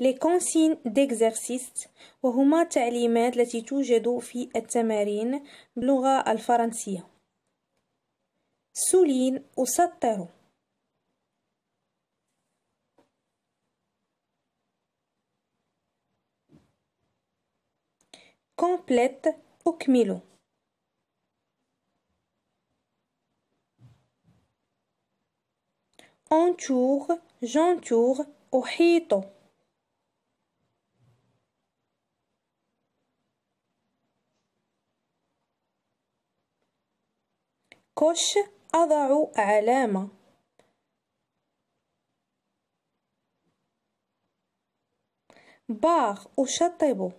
Les consignes d'exercice, ce sont les enseignes qui se trouvent dans le tamarin en langue française. Souligne ou s'attire. Complète ou complète. Entour, gentoure ou rétour. كوش أضع علامة باغ أشطب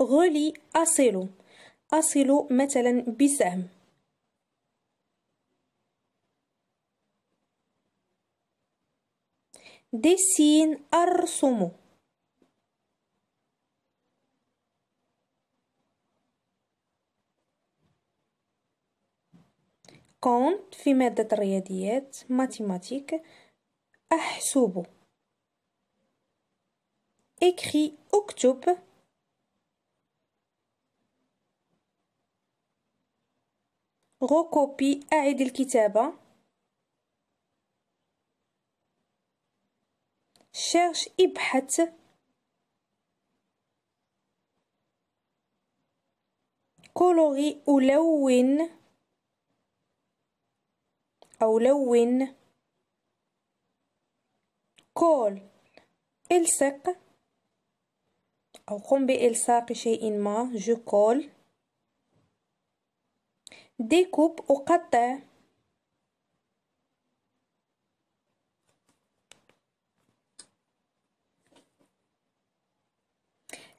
غلي أصل أصل مثلا بسهم دسين أرسم كونت في مادة الرياضيات ماتيماتيك أحسب اكري اكتب غوكوبي أعد الكتابة شيرش ابحث كولوري ألون أو لون كول إلصق أو قم بإلصاق شيء ما جو كول ديكوب أقطع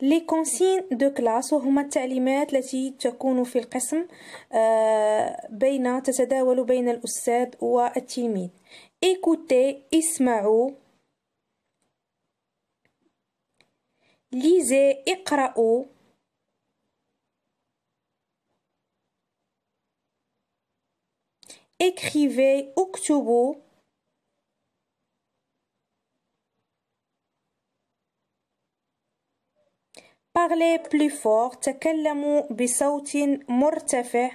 لي كونسين دو كلاس وهما التعليمات التي تكون في القسم آه، بين تتداول بين الأستاذ والتلميذ إيكوتي اسمعوا ليزي اقرأوا écrivez, اكتبوا parlez plus fort تكلموا بصوت مرتفع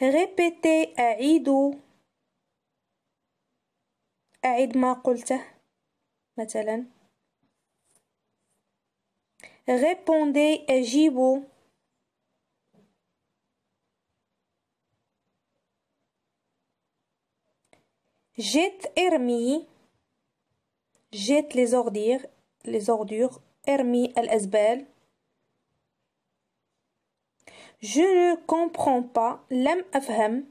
répétez أعيدوا أعد ما قلته مثلا répondez أجيبوا جيت ارمي Jette les ordures, les ordures, Hermie al esbel Je ne comprends pas, Lem afham.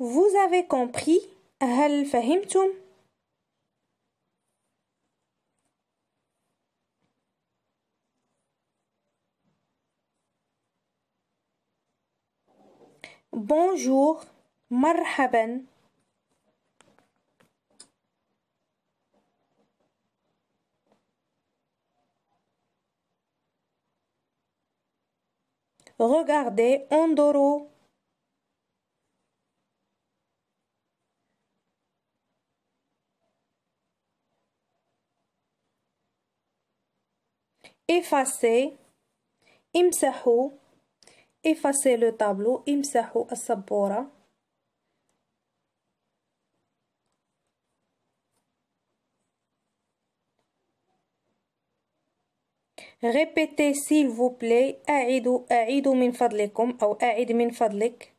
Vous avez compris, hal fahimtum? Bonjour, marhaban. Regardez Ondoro. Effacez. Imsahou. افاسي لو طابلو امسحوا السبورة ريبيتي سيل فو plaît أعيدوا أعيدوا من فضلكم أو أعد من فضلك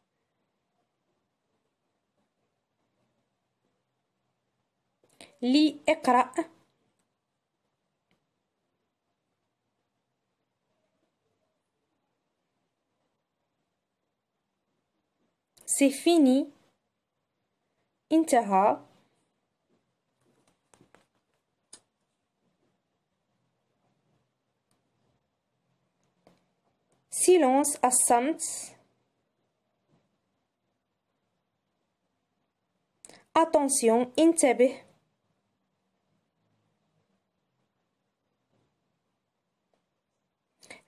لي اقرأ C'est fini. Intera. Silence à Attention, Intébé.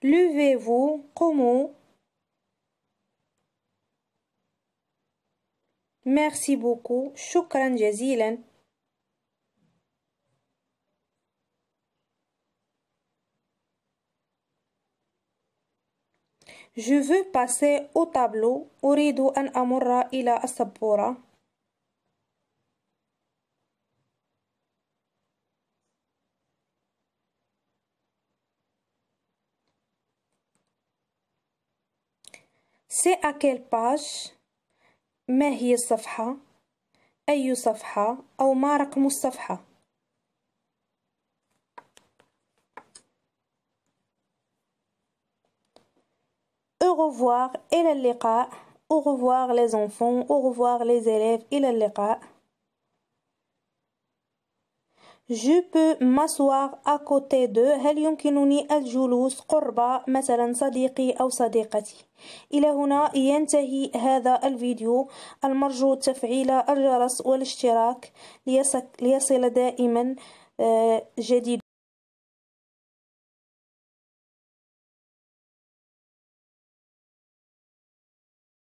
Levez-vous, comment Merci beaucoup. Shukran jazilan. Je veux passer au tableau. Uridu en il ila Asapura. C'est à quelle page ما هي الصفحة؟ أي صفحة؟ أو ما رقم الصفحة؟ Au revoir, إلى اللقاء. Au revoir les enfants. Au revoir les élèves. إلى اللقاء. Je peux m'asseoir à côté de هل يمكنني الجلوس قرب مثلا صديقي أو صديقتي إلى هنا ينتهي هذا الفيديو المرجو تفعيل الجرس والاشتراك ليصل دائما آه، جديد